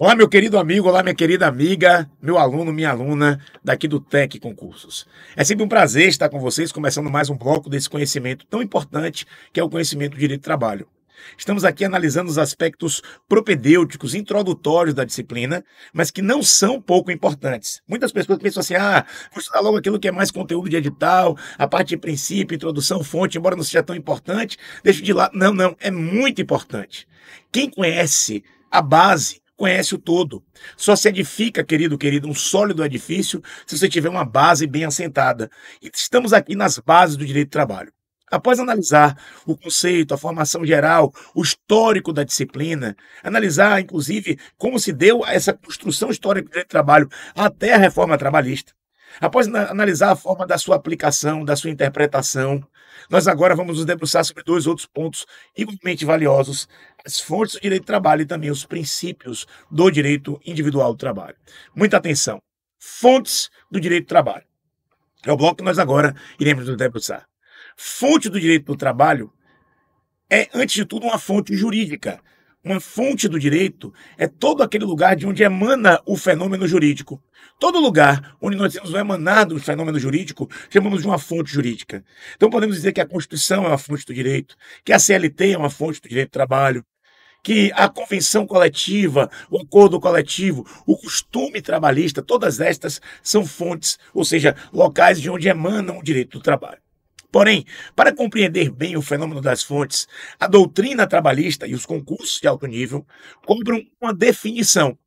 Olá, meu querido amigo, olá, minha querida amiga, meu aluno, minha aluna daqui do Tec Concursos. É sempre um prazer estar com vocês, começando mais um bloco desse conhecimento tão importante que é o conhecimento do direito do trabalho. Estamos aqui analisando os aspectos propedêuticos, introdutórios da disciplina, mas que não são pouco importantes. Muitas pessoas pensam assim: ah, vou estudar logo aquilo que é mais conteúdo de edital, a parte de princípio, introdução, fonte, embora não seja tão importante, deixa de lado. Não, não, é muito importante. Quem conhece a base, conhece o todo. Só se edifica, querido, querido, um sólido edifício se você tiver uma base bem assentada. E estamos aqui nas bases do direito do trabalho. Após analisar o conceito, a formação geral, o histórico da disciplina, analisar, inclusive, como se deu essa construção histórica do direito do trabalho até a reforma trabalhista, após analisar a forma da sua aplicação, da sua interpretação, nós agora vamos nos debruçar sobre dois outros pontos igualmente valiosos: as fontes do direito do trabalho e também os princípios do direito individual do trabalho. Muita atenção! Fontes do direito do trabalho. É o bloco que nós agora iremos nos debruçar fonte do direito do trabalho é, antes de tudo, uma fonte jurídica. Uma fonte do direito é todo aquele lugar de onde emana o fenômeno jurídico. Todo lugar onde nós temos o emanado fenômeno jurídico, chamamos de uma fonte jurídica. Então podemos dizer que a Constituição é uma fonte do direito, que a CLT é uma fonte do direito do trabalho, que a convenção coletiva, o acordo coletivo, o costume trabalhista, todas estas são fontes, ou seja, locais de onde emanam o direito do trabalho. Porém, para compreender bem o fenômeno das fontes, a doutrina trabalhista e os concursos de alto nível cobram uma definição.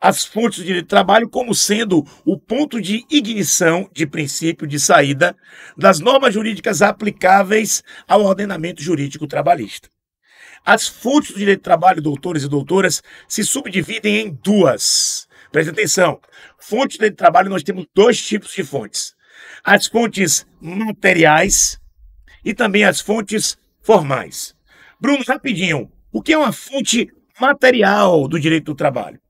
As fontes de trabalho como sendo o ponto de ignição de princípio de saída das normas jurídicas aplicáveis ao ordenamento jurídico trabalhista. As fontes do direito do trabalho, doutores e doutoras, se subdividem em duas. Preste atenção. Fontes de trabalho, nós temos dois tipos de fontes as fontes materiais e também as fontes formais. Bruno, rapidinho, o que é uma fonte material do direito do trabalho?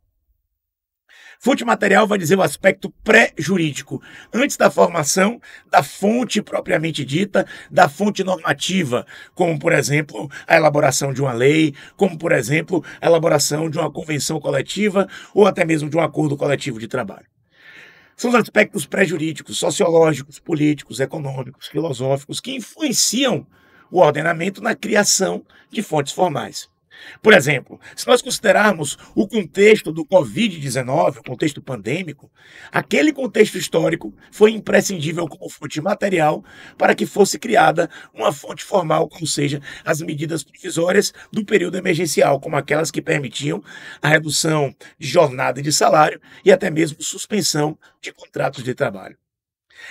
Fonte material vai dizer o aspecto pré-jurídico, antes da formação da fonte propriamente dita, da fonte normativa, como, por exemplo, a elaboração de uma lei, como, por exemplo, a elaboração de uma convenção coletiva ou até mesmo de um acordo coletivo de trabalho são os aspectos pré-jurídicos, sociológicos, políticos, econômicos, filosóficos, que influenciam o ordenamento na criação de fontes formais. Por exemplo, se nós considerarmos o contexto do Covid-19, o contexto pandêmico, aquele contexto histórico foi imprescindível como fonte material para que fosse criada uma fonte formal, ou seja, as medidas provisórias do período emergencial, como aquelas que permitiam a redução de jornada de salário e até mesmo suspensão de contratos de trabalho.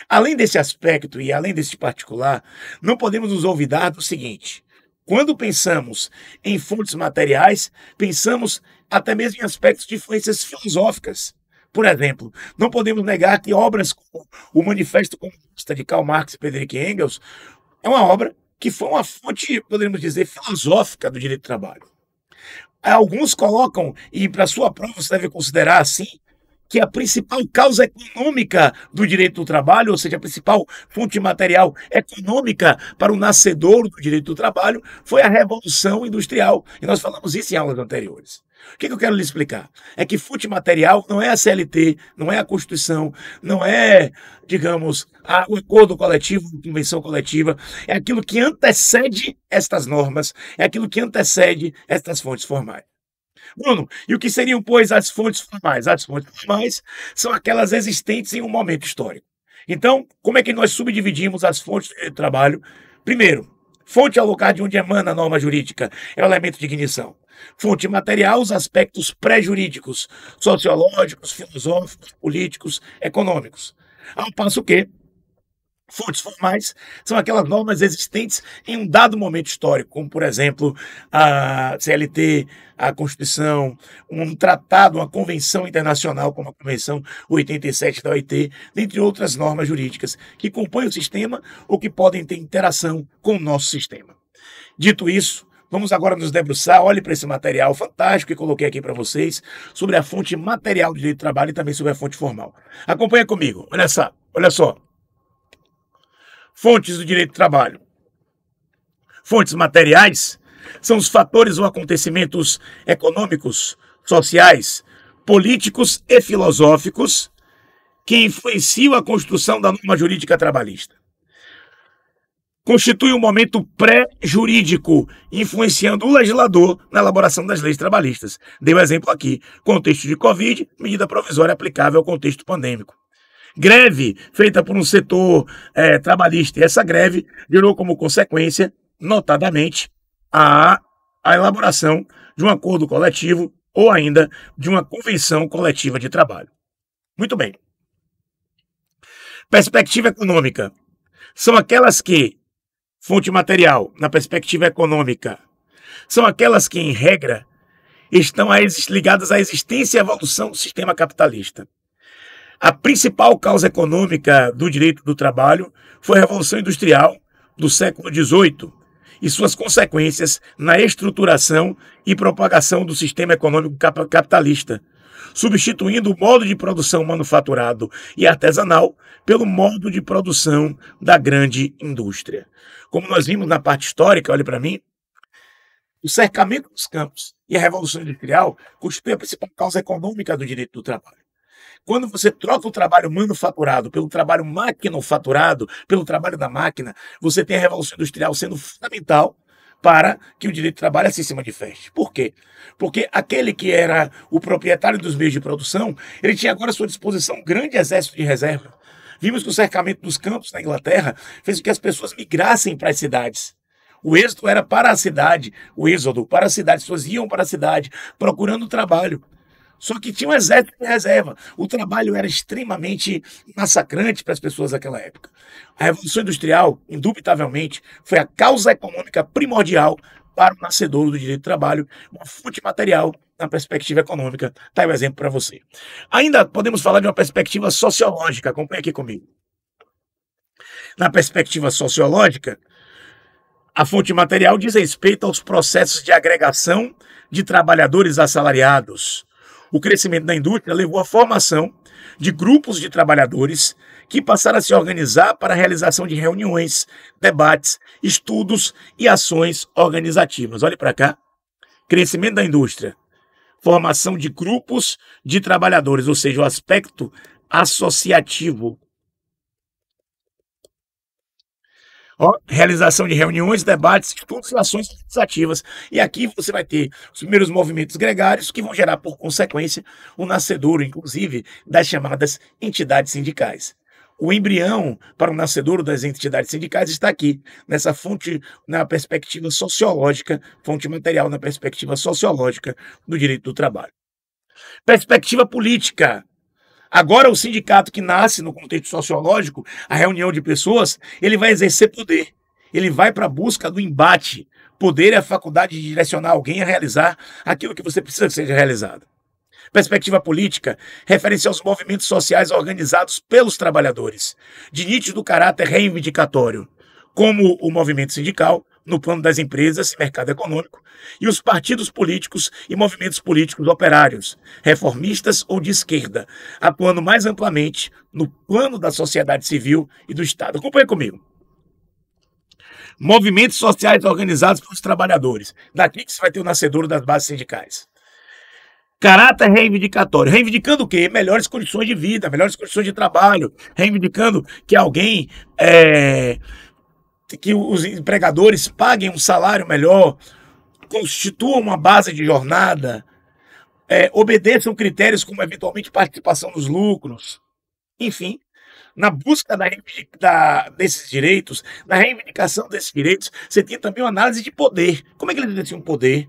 Além desse aspecto e além desse particular, não podemos nos olvidar do seguinte: quando pensamos em fontes materiais, pensamos até mesmo em aspectos de influências filosóficas. Por exemplo, não podemos negar que obras como o Manifesto Comunista de Karl Marx e Friedrich Engels é uma obra que foi uma fonte, poderíamos dizer, filosófica do direito do trabalho. Alguns colocam, e para sua prova você deve considerar assim, que a principal causa econômica do direito do trabalho, ou seja, a principal fonte material econômica para o nascedor do direito do trabalho, foi a Revolução Industrial. E nós falamos isso em aulas anteriores. O que, eu quero lhe explicar? É que fonte material não é a CLT, não é a Constituição, não é, digamos, a, o acordo coletivo, a convenção coletiva, é aquilo que antecede estas normas, é aquilo que antecede estas fontes formais. Bruno, e o que seriam, pois, as fontes formais? As fontes formais são aquelas existentes em um momento histórico. Então, como é que nós subdividimos as fontes de trabalho? Primeiro, fonte é o lugar de onde emana a norma jurídica, é o elemento de ignição. Fonte material, os aspectos pré-jurídicos, sociológicos, filosóficos, políticos, econômicos. Ao passo que fontes formais são aquelas normas existentes em um dado momento histórico, como, por exemplo, a CLT, a Constituição, um tratado, uma convenção internacional, como a Convenção 87 da OIT, dentre outras normas jurídicas que compõem o sistema ou que podem ter interação com o nosso sistema. Dito isso, Vamos agora nos debruçar, olhe para esse material fantástico que coloquei aqui para vocês sobre a fonte material do direito de trabalho e também sobre a fonte formal. Acompanha comigo, olha só, olha só fontes do direito do trabalho. Fontes materiais são os fatores ou acontecimentos econômicos, sociais, políticos e filosóficos que influenciam a construção da norma jurídica trabalhista. Constitui um momento pré-jurídico, influenciando o legislador na elaboração das leis trabalhistas. Dei um exemplo aqui: contexto de Covid, medida provisória aplicável ao contexto pandêmico greve feita por um setor é, trabalhista. E essa greve gerou como consequência, notadamente, a, a elaboração de um acordo coletivo ou ainda de uma convenção coletiva de trabalho. Muito bem. Perspectiva econômica. São aquelas que, fonte material, na perspectiva econômica, são aquelas que, em regra, estão ligadas à existência e evolução do sistema capitalista. A principal causa econômica do direito do trabalho foi a Revolução Industrial do século XVIII e suas consequências na estruturação e propagação do sistema econômico capitalista, substituindo o modo de produção manufaturado e artesanal pelo modo de produção da grande indústria. Como nós vimos na parte histórica, olhe para mim, o cercamento dos campos e a Revolução Industrial constituem a principal causa econômica do direito do trabalho. Quando você troca o trabalho manufaturado pelo trabalho maquinofaturado, pelo trabalho da máquina, você tem a Revolução Industrial sendo fundamental para que o direito de trabalho assim se manifeste. Por quê? Porque aquele que era o proprietário dos meios de produção, ele tinha agora à sua disposição um grande exército de reserva. Vimos que o cercamento dos campos na Inglaterra fez com que as pessoas migrassem para as cidades. O êxodo era para a cidade, o êxodo para a cidade, as pessoas iam para a cidade procurando trabalho. Só que tinha um exército de reserva. O trabalho era extremamente massacrante para as pessoas daquela época. A Revolução Industrial, indubitavelmente, foi a causa econômica primordial para o nascedor do direito do trabalho, uma fonte material na perspectiva econômica. Está aí o um exemplo para você. Ainda podemos falar de uma perspectiva sociológica. Acompanhe aqui comigo. Na perspectiva sociológica, a fonte material diz respeito aos processos de agregação de trabalhadores assalariados, o crescimento da indústria levou à formação de grupos de trabalhadores que passaram a se organizar para a realização de reuniões, debates, estudos e ações organizativas. Olhe para cá. Crescimento da indústria, formação de grupos de trabalhadores, ou seja, o aspecto associativo Ó, realização de reuniões, debates, estudos e ações legislativas. E aqui você vai ter os primeiros movimentos gregários que vão gerar, por consequência, o um nascedouro, inclusive, das chamadas entidades sindicais. O embrião para o nascedouro das entidades sindicais está aqui, nessa fonte, na perspectiva sociológica, fonte material na perspectiva sociológica do direito do trabalho. Perspectiva política. Agora, o sindicato que nasce no contexto sociológico, a reunião de pessoas, ele vai exercer poder. Ele vai para a busca do embate. Poder é a faculdade de direcionar alguém a realizar aquilo que você precisa que seja realizado. Perspectiva política refere-se aos movimentos sociais organizados pelos trabalhadores, de nítido caráter reivindicatório, como o movimento sindical, no plano das empresas e mercado econômico, e os partidos políticos e movimentos políticos operários, reformistas ou de esquerda, atuando mais amplamente no plano da sociedade civil e do Estado. Acompanhe comigo. Movimentos sociais organizados pelos trabalhadores. Daqui que se vai ter o nascedor das bases sindicais. Caráter reivindicatório. Reivindicando o quê? Melhores condições de vida, melhores condições de trabalho. Reivindicando que alguém é, que os empregadores paguem um salário melhor, constituam uma base de jornada, é, obedeçam critérios como eventualmente participação nos lucros, enfim, na busca da, da, desses direitos, na reivindicação desses direitos, você tinha também uma análise de poder. Como é que eles exerciam poder?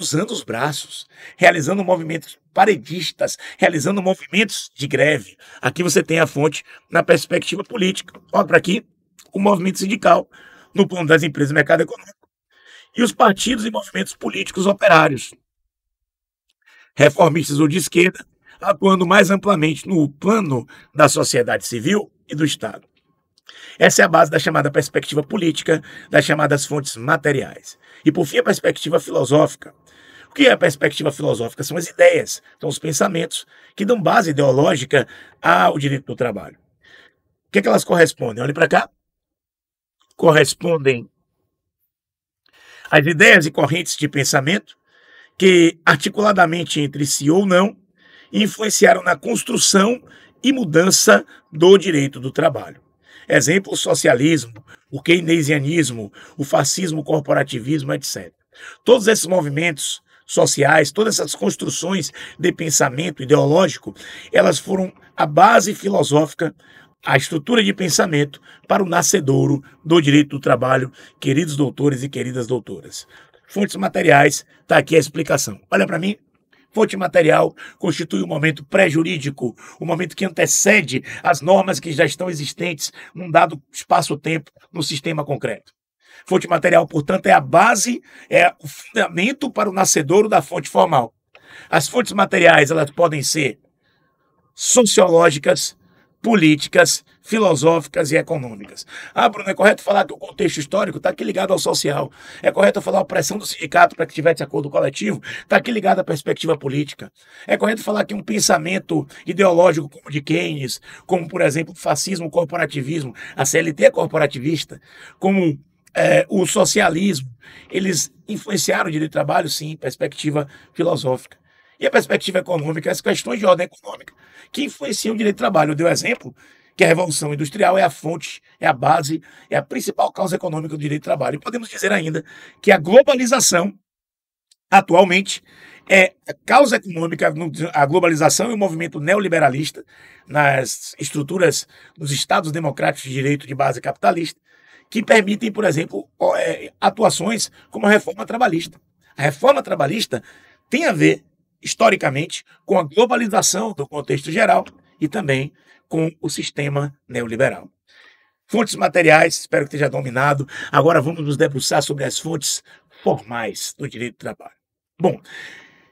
Usando os braços, realizando movimentos paredistas, realizando movimentos de greve. Aqui você tem a fonte na perspectiva política. Olha para aqui, o movimento sindical no plano das empresas do mercado econômico e os partidos e movimentos políticos operários, reformistas ou de esquerda, atuando mais amplamente no plano da sociedade civil e do Estado. Essa é a base da chamada perspectiva política, das chamadas fontes materiais. E por fim, a perspectiva filosófica. O que é a perspectiva filosófica? São as ideias, são os pensamentos que dão base ideológica ao direito do trabalho. O que, é que elas correspondem? Olhe para cá correspondem às ideias e correntes de pensamento que, articuladamente entre si ou não, influenciaram na construção e mudança do direito do trabalho. Exemplo, o socialismo, o keynesianismo, o fascismo, o corporativismo, etc. Todos esses movimentos sociais, todas essas construções de pensamento ideológico, elas foram a base filosófica a estrutura de pensamento para o nascedouro do direito do trabalho, queridos doutores e queridas doutoras. Fontes materiais, está aqui a explicação. Olha para mim. Fonte material constitui um momento pré-jurídico, um momento que antecede as normas que já estão existentes num dado espaço-tempo no sistema concreto. Fonte material, portanto, é a base, é o fundamento para o nascedouro da fonte formal. As fontes materiais elas podem ser sociológicas, políticas, filosóficas e econômicas. Ah, Bruno, é correto falar que o contexto histórico está aqui ligado ao social. É correto falar a pressão do sindicato para que tivesse acordo coletivo, está aqui ligado à perspectiva política. É correto falar que um pensamento ideológico como de Keynes, como, por exemplo, o fascismo, o corporativismo, a CLT é corporativista, como é, o socialismo, eles influenciaram o direito de trabalho, sim, perspectiva filosófica e a perspectiva econômica, as questões de ordem econômica, que influenciam o direito do trabalho. Eu dei o um exemplo que é a Revolução Industrial é a fonte, é a base, é a principal causa econômica do direito do trabalho. E podemos dizer ainda que a globalização, atualmente, é a causa econômica, a globalização e o movimento neoliberalista nas estruturas dos Estados democráticos de direito de base capitalista, que permitem, por exemplo, é, atuações como a reforma trabalhista. A reforma trabalhista tem a ver historicamente, com a globalização do contexto geral e também com o sistema neoliberal. Fontes materiais, espero que esteja dominado. Agora vamos nos debruçar sobre as fontes formais do direito do trabalho. Bom,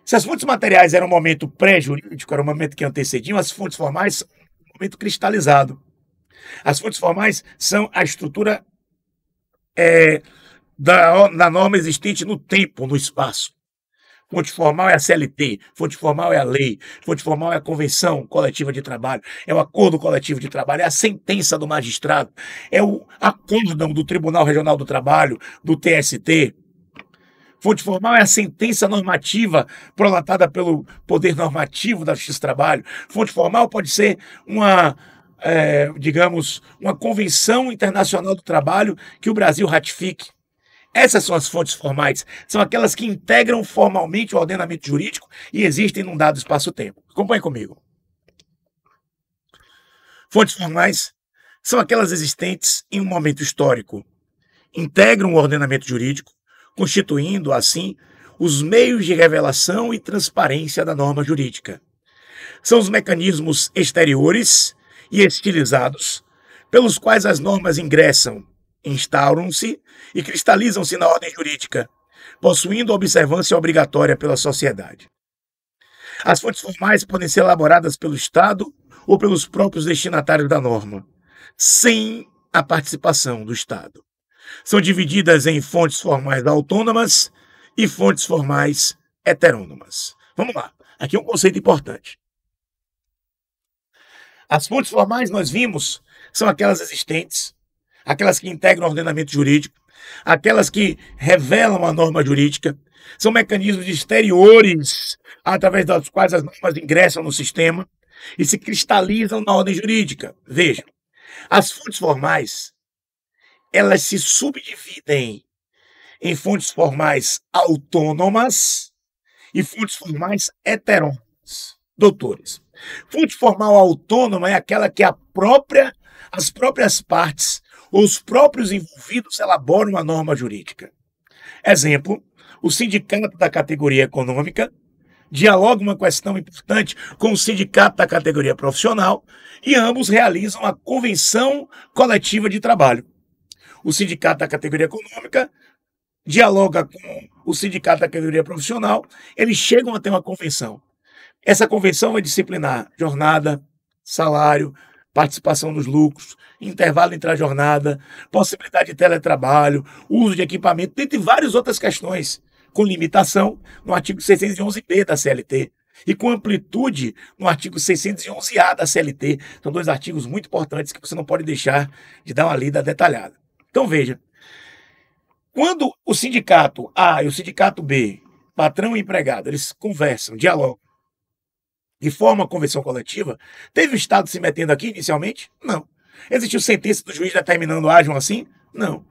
se as fontes materiais eram um momento pré-jurídico, era um momento que antecediam, as fontes formais, um momento cristalizado. As fontes formais são a estrutura é, da, da norma existente no tempo, no espaço. Fonte formal é a CLT, fonte formal é a lei, fonte formal é a convenção coletiva de trabalho, é o acordo coletivo de trabalho, é a sentença do magistrado, é o acordo do Tribunal Regional do Trabalho, do TST. Fonte formal é a sentença normativa prolatada pelo Poder Normativo da Justiça do Trabalho. Fonte formal pode ser uma, é, digamos, uma convenção internacional do trabalho que o Brasil ratifique. Essas são as fontes formais, são aquelas que integram formalmente o ordenamento jurídico e existem num dado espaço-tempo. Acompanhe comigo. Fontes formais são aquelas existentes em um momento histórico, integram o ordenamento jurídico, constituindo, assim, os meios de revelação e transparência da norma jurídica. São os mecanismos exteriores e estilizados pelos quais as normas ingressam instauram-se e cristalizam-se na ordem jurídica, possuindo observância obrigatória pela sociedade. As fontes formais podem ser elaboradas pelo Estado ou pelos próprios destinatários da norma, sem a participação do Estado. São divididas em fontes formais autônomas e fontes formais heterônomas. Vamos lá, aqui é um conceito importante. As fontes formais, nós vimos, são aquelas existentes aquelas que integram o ordenamento jurídico, aquelas que revelam a norma jurídica, são mecanismos exteriores através dos quais as normas ingressam no sistema e se cristalizam na ordem jurídica. Vejam, as fontes formais, elas se subdividem em fontes formais autônomas e fontes formais heterônomas. Doutores, fonte formal autônoma é aquela que a própria, as próprias partes os próprios envolvidos elaboram a norma jurídica. Exemplo, o sindicato da categoria econômica dialoga uma questão importante com o sindicato da categoria profissional e ambos realizam a convenção coletiva de trabalho. O sindicato da categoria econômica dialoga com o sindicato da categoria profissional, eles chegam a ter uma convenção. Essa convenção vai disciplinar jornada, salário, participação nos lucros, intervalo entre a jornada, possibilidade de teletrabalho, uso de equipamento, dentre várias outras questões, com limitação no artigo 611b da CLT e com amplitude no artigo 611A da CLT. São dois artigos muito importantes que você não pode deixar de dar uma lida detalhada. Então veja, quando o sindicato A e o sindicato B, patrão e empregado, eles conversam, dialogam, de forma convenção coletiva, teve o Estado se metendo aqui inicialmente? Não. Existiu sentença do juiz determinando ágil assim? Não.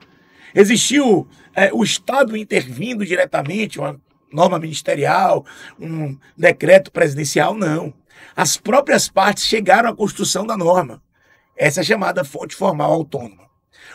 Existiu é, o Estado intervindo diretamente, uma norma ministerial, um decreto presidencial? Não. As próprias partes chegaram à construção da norma. Essa é chamada fonte formal autônoma.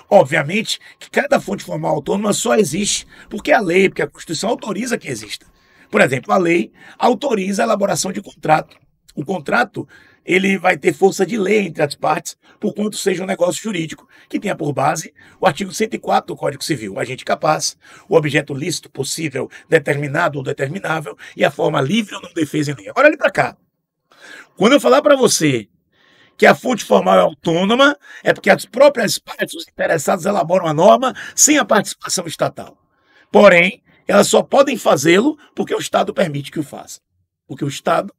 Obviamente que cada fonte formal autônoma só existe porque a lei, porque a Constituição autoriza que exista. Por exemplo, a lei autoriza a elaboração de contrato o contrato ele vai ter força de lei entre as partes, por quanto seja um negócio jurídico, que tenha por base o artigo 104 do Código Civil, agente capaz, o objeto lícito, possível, determinado ou determinável, e a forma livre ou não defesa em linha. Agora olhe para cá. Quando eu falar para você que a fonte formal é autônoma, é porque as próprias partes, os interessados, elaboram a norma sem a participação estatal. Porém, elas só podem fazê-lo porque o Estado permite que o faça. Porque o Estado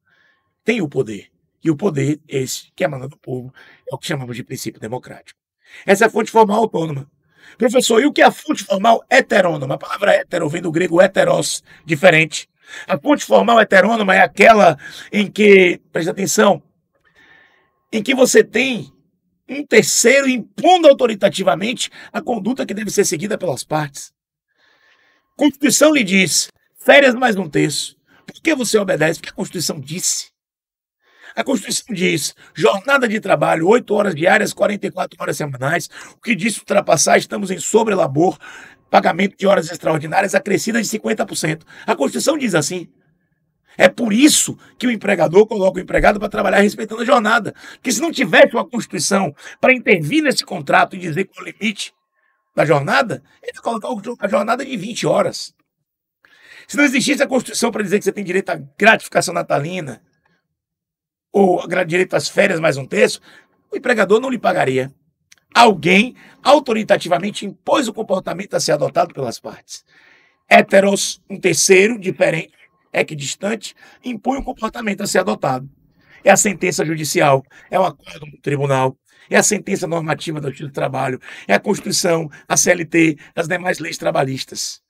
tem o poder. E o poder, esse que é mandado do povo, é o que chamamos de princípio democrático. Essa é a fonte formal autônoma. Professor, e o que é a fonte formal heterônoma? A palavra hetero vem do grego heteros, diferente. A fonte formal heterônoma é aquela em que, presta atenção, em que você tem um terceiro impondo autoritativamente a conduta que deve ser seguida pelas partes. A Constituição lhe diz férias mais um terço. Por que você obedece? Porque a Constituição disse. A Constituição diz jornada de trabalho, 8 horas diárias, 44 horas semanais. O que disse ultrapassar, estamos em sobrelabor, pagamento de horas extraordinárias acrescida de 50%. A Constituição diz assim. É por isso que o empregador coloca o empregado para trabalhar respeitando a jornada. Que se não tivesse uma Constituição para intervir nesse contrato e dizer qual é o limite da jornada, ele ia colocar a jornada de 20 horas. Se não existisse a Constituição para dizer que você tem direito à gratificação natalina, ou direito às férias mais um terço, o empregador não lhe pagaria. Alguém autoritativamente impôs o comportamento a ser adotado pelas partes. Heteros, um terceiro, diferente, equidistante, é impõe o comportamento a ser adotado. É a sentença judicial, é o acordo do tribunal, é a sentença normativa do Justiça do Trabalho, é a Constituição, a CLT, as demais leis trabalhistas.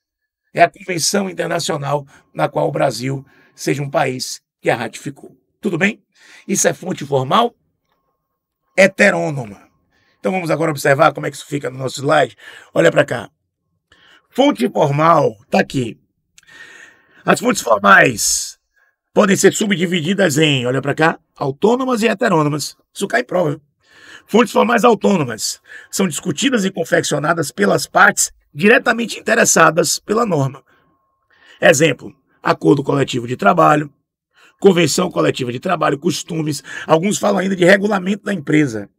É a Convenção Internacional na qual o Brasil seja um país que a ratificou. Tudo bem? Isso é fonte formal heterônoma. Então vamos agora observar como é que isso fica no nosso slide. Olha para cá. Fonte formal está aqui. As fontes formais podem ser subdivididas em, olha para cá, autônomas e heterônomas. Isso cai em prova. Fontes formais autônomas são discutidas e confeccionadas pelas partes diretamente interessadas pela norma. Exemplo: acordo coletivo de trabalho, convenção coletiva de trabalho, costumes, alguns falam ainda de regulamento da empresa.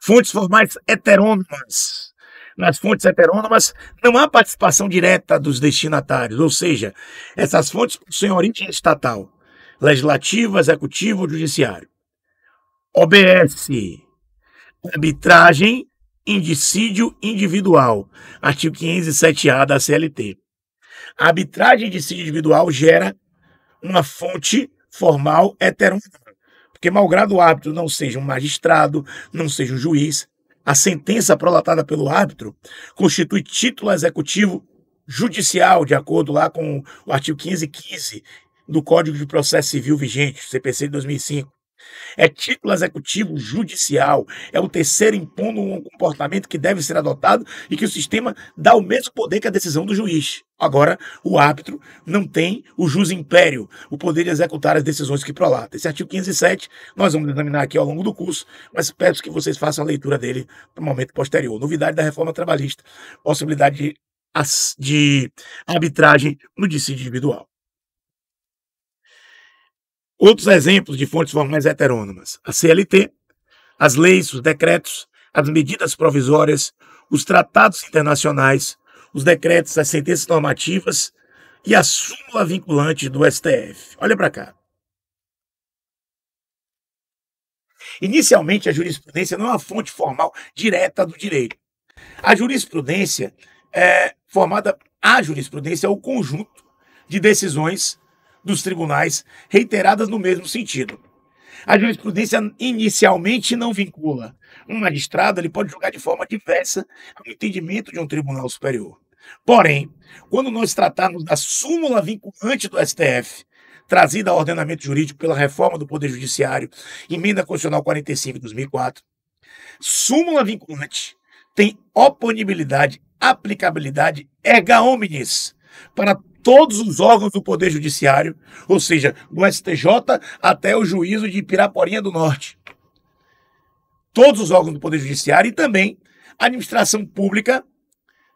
Fontes formais heterônomas. Nas fontes heterônomas não há participação direta dos destinatários, ou seja, essas fontes possuem origem estatal, legislativo, executivo ou judiciário. OBS, arbitragem, indicídio individual, artigo 507A da CLT. A arbitragem de indicídio individual gera uma fonte formal heteronômica. Porque, malgrado o árbitro não seja um magistrado, não seja um juiz, a sentença prolatada pelo árbitro constitui título executivo judicial, de acordo lá com o artigo 1515 do Código de Processo Civil vigente, CPC de 2005. É título executivo judicial. É o terceiro impondo um comportamento que deve ser adotado e que o sistema dá o mesmo poder que a decisão do juiz. Agora, o árbitro não tem o jus império, o poder de executar as decisões que prolata. Esse artigo 507 nós vamos examinar aqui ao longo do curso, mas peço que vocês façam a leitura dele para um momento posterior. Novidade da reforma trabalhista, possibilidade de, de arbitragem no dissídio individual. Outros exemplos de fontes formais heterônomas: a CLT, as leis, os decretos, as medidas provisórias, os tratados internacionais, os decretos, as sentenças normativas e a súmula vinculante do STF. Olha para cá. Inicialmente, a jurisprudência não é uma fonte formal direta do direito. A jurisprudência é formada, a jurisprudência é o conjunto de decisões dos tribunais, reiteradas no mesmo sentido. A jurisprudência inicialmente não vincula. Um magistrado ele pode julgar de forma diversa ao entendimento de um tribunal superior. Porém, quando nós tratarmos da súmula vinculante do STF, trazida ao ordenamento jurídico pela reforma do Poder Judiciário, emenda constitucional 45 de 2004, súmula vinculante tem oponibilidade, aplicabilidade erga omnes para todos os órgãos do Poder Judiciário, ou seja, do STJ até o juízo de Piraporinha do Norte. Todos os órgãos do Poder Judiciário e também a administração pública,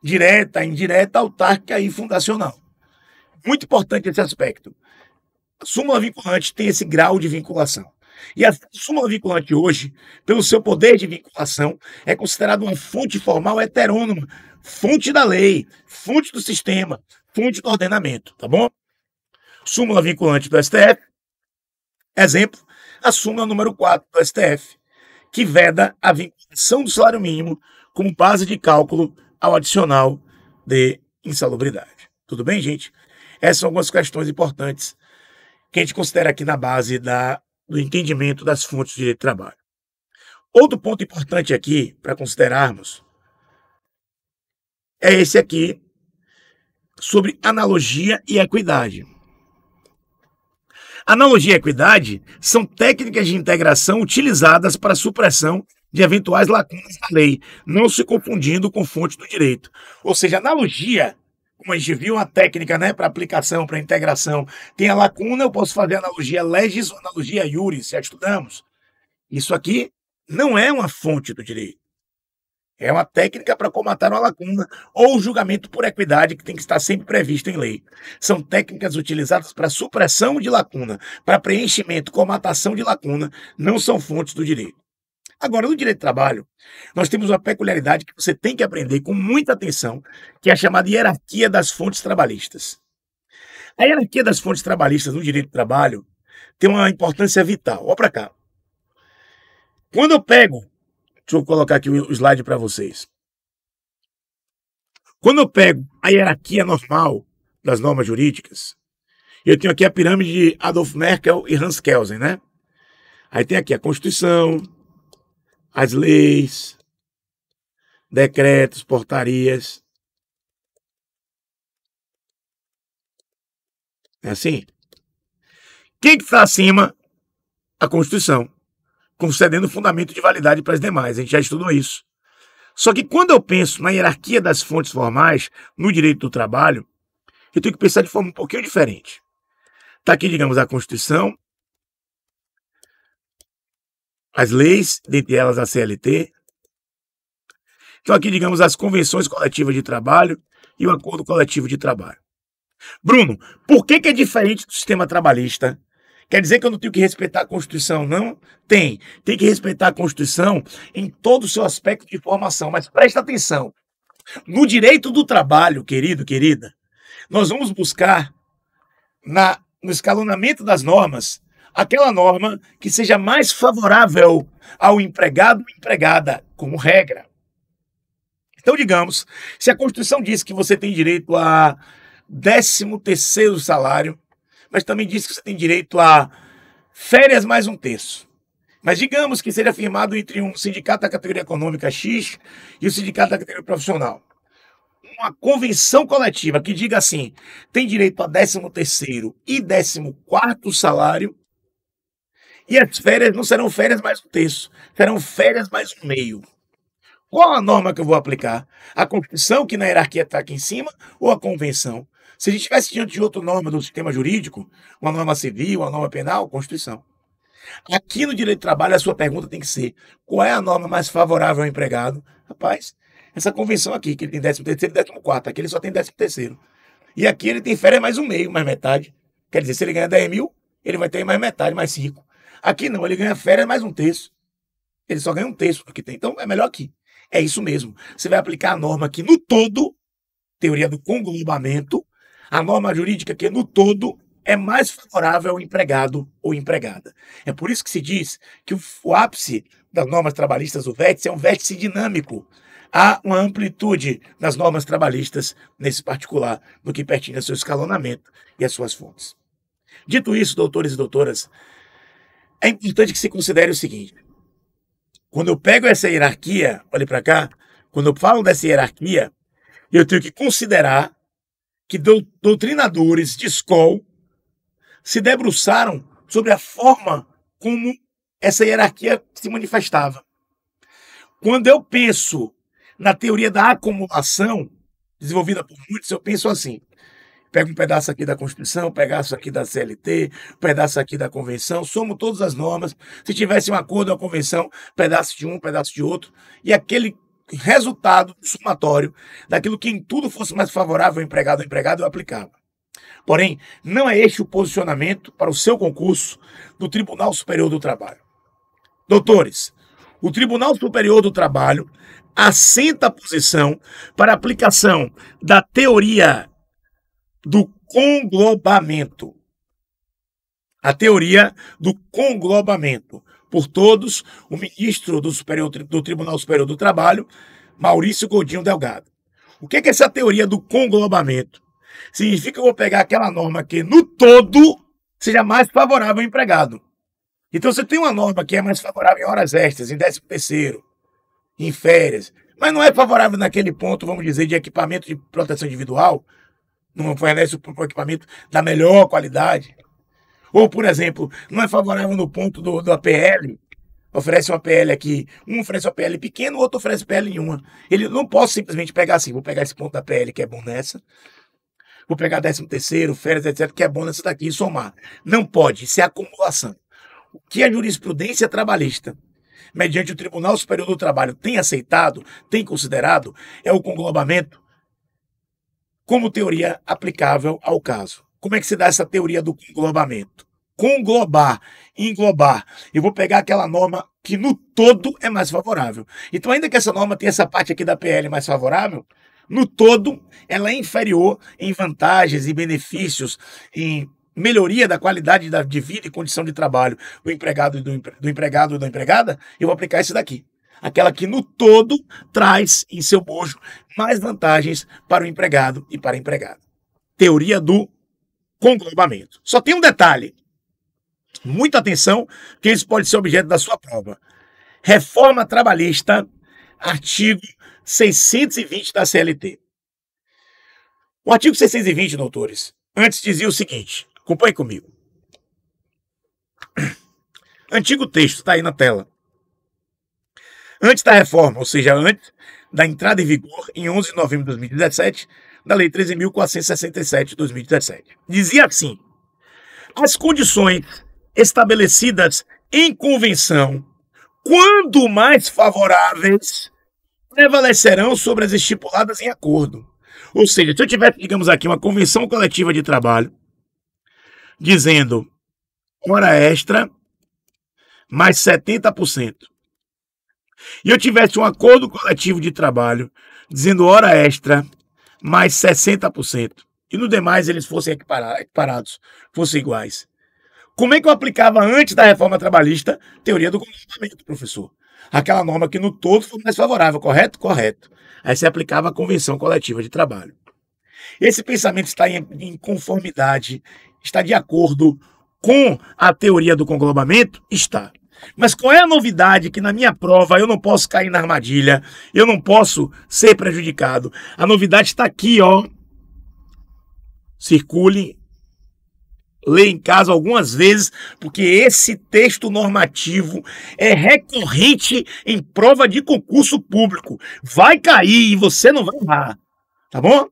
direta, indireta, autárquica e fundacional. Muito importante esse aspecto. A súmula vinculante tem esse grau de vinculação. E a súmula vinculante hoje, pelo seu poder de vinculação, é considerada uma fonte formal heterônoma fonte da lei, fonte do sistema, fonte do ordenamento, tá bom? Súmula vinculante do STF. Exemplo, a súmula número 4 do STF, que veda a vinculação do salário mínimo como base de cálculo ao adicional de insalubridade. Tudo bem, gente? Essas são algumas questões importantes que a gente considera aqui na base da, do entendimento das fontes de direito de trabalho. Outro ponto importante aqui para considerarmos é esse aqui, sobre analogia e equidade. Analogia e equidade são técnicas de integração utilizadas para a supressão de eventuais lacunas da lei, não se confundindo com fonte do direito. Ou seja, analogia, como a gente viu, é uma técnica né, para aplicação, para integração, tem a lacuna, eu posso fazer analogia legis ou analogia iuris, já estudamos. Isso aqui não é uma fonte do direito. É uma técnica para comatar uma lacuna ou um julgamento por equidade que tem que estar sempre previsto em lei. São técnicas utilizadas para supressão de lacuna, para preenchimento, comatação de lacuna, não são fontes do direito. Agora, no direito do trabalho, nós temos uma peculiaridade que você tem que aprender com muita atenção, que é a chamada hierarquia das fontes trabalhistas. A hierarquia das fontes trabalhistas no direito do trabalho tem uma importância vital. Olha para cá. Quando eu pego Deixa eu colocar aqui o slide para vocês. Quando eu pego a hierarquia normal das normas jurídicas, eu tenho aqui a pirâmide de Adolf Merkel e Hans Kelsen, né? Aí tem aqui a Constituição, as leis, decretos, portarias. É assim? Quem que está acima? A Constituição concedendo fundamento de validade para as demais. A gente já estudou isso. Só que quando eu penso na hierarquia das fontes formais no direito do trabalho, eu tenho que pensar de forma um pouquinho diferente. Está aqui, digamos, a Constituição, as leis, dentre elas a CLT. Então, aqui, digamos, as convenções coletivas de trabalho e o acordo coletivo de trabalho. Bruno, por que, que é diferente do sistema trabalhista Quer dizer que eu não tenho que respeitar a Constituição, não? Tem. Tem que respeitar a Constituição em todo o seu aspecto de formação. Mas presta atenção. No direito do trabalho, querido, querida, nós vamos buscar na, no escalonamento das normas aquela norma que seja mais favorável ao empregado ou empregada, como regra. Então, digamos, se a Constituição diz que você tem direito a 13 terceiro salário, mas também diz que você tem direito a férias mais um terço. Mas digamos que seja firmado entre um sindicato da categoria econômica X e o sindicato da categoria profissional. Uma convenção coletiva que diga assim: tem direito a 13o e 14o salário, e as férias não serão férias mais um terço, serão férias mais um meio. Qual a norma que eu vou aplicar? A Constituição, que na hierarquia está aqui em cima, ou a Convenção? Se a gente estivesse diante de outra norma do sistema jurídico, uma norma civil, uma norma penal, Constituição. Aqui no direito do trabalho, a sua pergunta tem que ser: qual é a norma mais favorável ao empregado? Rapaz, essa convenção aqui, que ele tem 13 terceiro e 14 aqui ele só tem 13 terceiro. E aqui ele tem férias mais um meio, mais metade. Quer dizer, se ele ganha 10 mil, ele vai ter mais metade, mais cinco. Aqui não, ele ganha férias mais um terço. Ele só ganha um terço do que tem. Então é melhor aqui. É isso mesmo. Você vai aplicar a norma aqui no todo, teoria do conglobamento, a norma jurídica que, no todo, é mais favorável ao empregado ou empregada. É por isso que se diz que o, o ápice das normas trabalhistas, o vértice, é um vértice dinâmico. Há uma amplitude nas normas trabalhistas, nesse particular, no que pertinge ao seu escalonamento e às suas fontes. Dito isso, doutores e doutoras, é importante que se considere o seguinte: quando eu pego essa hierarquia, olhe para cá, quando eu falo dessa hierarquia, eu tenho que considerar que doutrinadores de escola se debruçaram sobre a forma como essa hierarquia se manifestava. Quando eu penso na teoria da acumulação, desenvolvida por muitos, eu penso assim: pego um pedaço aqui da Constituição, um pedaço aqui da CLT, um pedaço aqui da Convenção, somo todas as normas. Se tivesse um acordo, uma convenção, pedaço de um, pedaço de outro, e aquele resultado somatório daquilo que em tudo fosse mais favorável ao empregado ao empregado, eu aplicava. Porém, não é este o posicionamento para o seu concurso do Tribunal Superior do Trabalho. Doutores, o Tribunal Superior do Trabalho assenta a posição para aplicação da teoria do conglobamento. A teoria do conglobamento por todos, o ministro do, Superior, do Tribunal Superior do Trabalho, Maurício Godinho Delgado. O que é, essa teoria do conglobamento? Significa que eu vou pegar aquela norma que, no todo, seja mais favorável ao empregado. Então, você tem uma norma que é mais favorável em horas extras, em 13 terceiro, em férias, mas não é favorável naquele ponto, vamos dizer, de equipamento de proteção individual, não fornece o equipamento da melhor qualidade. Ou, por exemplo, não é favorável no ponto do, do APL, oferece uma PL aqui, um oferece uma PL pequena, o outro oferece PL nenhuma. Ele não pode simplesmente pegar assim, vou pegar esse ponto da PL que é bom nessa, vou pegar 13 terceiro, férias, etc, que é bom nessa daqui e somar. Não pode, isso é acumulação. O que a jurisprudência trabalhista, mediante o Tribunal Superior do Trabalho, tem aceitado, tem considerado, é o conglobamento como teoria aplicável ao caso. Como é que se dá essa teoria do englobamento? Conglobar, englobar. Eu vou pegar aquela norma que no todo é mais favorável. Então, ainda que essa norma tenha essa parte aqui da PL mais favorável, no todo ela é inferior em vantagens e benefícios, em melhoria da qualidade da, de vida e condição de trabalho do empregado e do, do empregado e da empregada, eu vou aplicar esse daqui. Aquela que no todo traz em seu bojo mais vantagens para o empregado e para a empregada. Teoria do com Só tem um detalhe. Muita atenção, que isso pode ser objeto da sua prova. Reforma trabalhista, artigo 620 da CLT. O artigo 620, doutores, antes dizia o seguinte: acompanhe comigo. Antigo texto, está aí na tela. Antes da reforma, ou seja, antes da entrada em vigor, em 11 de novembro de 2017, da Lei 13.467 de 2017. Dizia assim: as condições estabelecidas em convenção, quando mais favoráveis, prevalecerão sobre as estipuladas em acordo. Ou seja, se eu tivesse, digamos aqui, uma convenção coletiva de trabalho dizendo hora extra mais 70%. E eu tivesse um acordo coletivo de trabalho dizendo hora extra mais 60%. E no demais eles fossem equiparados, fossem iguais. Como é que eu aplicava antes da reforma trabalhista teoria do condicionamento, professor? Aquela norma que no todo foi mais favorável, correto? Correto. Aí se aplicava a convenção coletiva de trabalho. Esse pensamento está em conformidade, está de acordo com a teoria do conglobamento? Está. Mas qual é a novidade que na minha prova eu não posso cair na armadilha, eu não posso ser prejudicado? A novidade está aqui, ó. Circule, lê em casa algumas vezes, porque esse texto normativo é recorrente em prova de concurso público. Vai cair e você não vai errar, tá bom?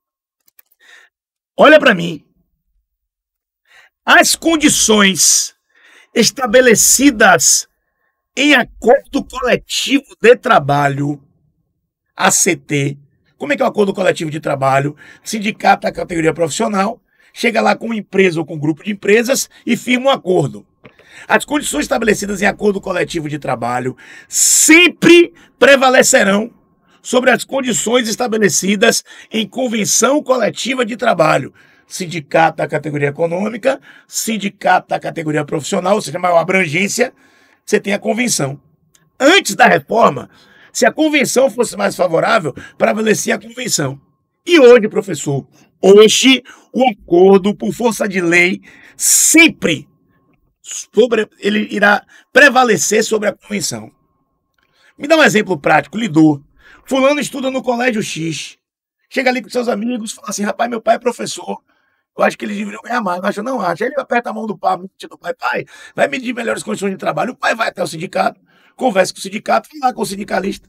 Olha para mim. As condições estabelecidas em acordo coletivo de trabalho, ACT. Como é que é o acordo coletivo de trabalho? Sindicato da é categoria profissional, chega lá com uma empresa ou com um grupo de empresas e firma um acordo. As condições estabelecidas em acordo coletivo de trabalho sempre prevalecerão sobre as condições estabelecidas em convenção coletiva de trabalho. Sindicato da é categoria econômica, sindicato da é categoria profissional, ou seja, maior abrangência, você tem a convenção. Antes da reforma, se a convenção fosse mais favorável, prevalecia a convenção. E hoje, professor, hoje o acordo, por força de lei, sempre sobre, ele irá prevalecer sobre a convenção. Me dá um exemplo prático, lidou. Fulano estuda no colégio X. Chega ali com seus amigos, fala assim: rapaz, meu pai é professor. Eu acho que eles deveriam ganhar mais. Não acho, não acho. Aí ele aperta a mão do pai, do pai, pai, vai medir melhores condições de trabalho. O pai vai até o sindicato, conversa com o sindicato, fala com o sindicalista,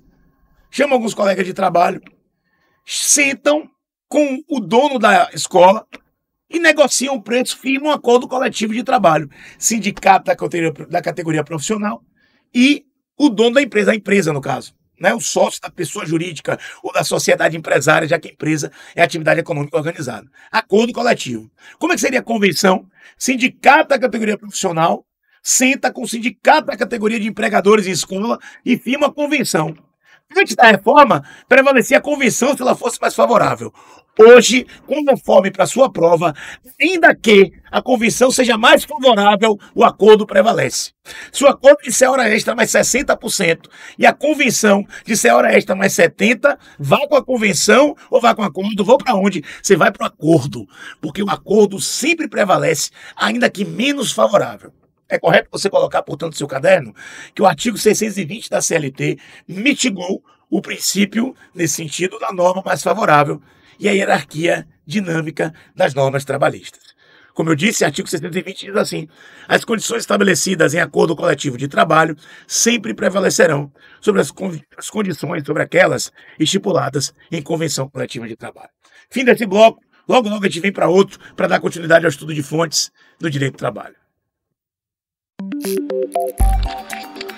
chama alguns colegas de trabalho, sentam com o dono da escola e negociam preços, firmam um acordo coletivo de trabalho. Sindicato da categoria, da categoria profissional e o dono da empresa, a empresa, no caso né, o sócio da pessoa jurídica ou da sociedade empresária, já que a empresa é atividade econômica organizada. Acordo coletivo. Como é que seria a convenção? Sindicato da categoria profissional senta com o sindicato da categoria de empregadores em escola e firma a convenção. Antes da reforma, prevalecia a convenção se ela fosse mais favorável. Hoje, conforme para sua prova, ainda que a convenção seja mais favorável, o acordo prevalece. Se o acordo disser hora extra mais 60% e a convenção disser hora extra mais 70%, vá com a convenção ou vá com o acordo, vou para onde? Você vai para o acordo, porque o acordo sempre prevalece, ainda que menos favorável. É correto você colocar, portanto, no seu caderno que o artigo 620 da CLT mitigou o princípio, nesse sentido, da norma mais favorável e a hierarquia dinâmica das normas trabalhistas. Como eu disse, artigo 620 diz assim: as condições estabelecidas em acordo coletivo de trabalho sempre prevalecerão sobre as, con as condições, sobre aquelas estipuladas em convenção coletiva de trabalho. Fim desse bloco, logo, logo a gente vem para outro para dar continuidade ao estudo de fontes do direito do trabalho. Thank you.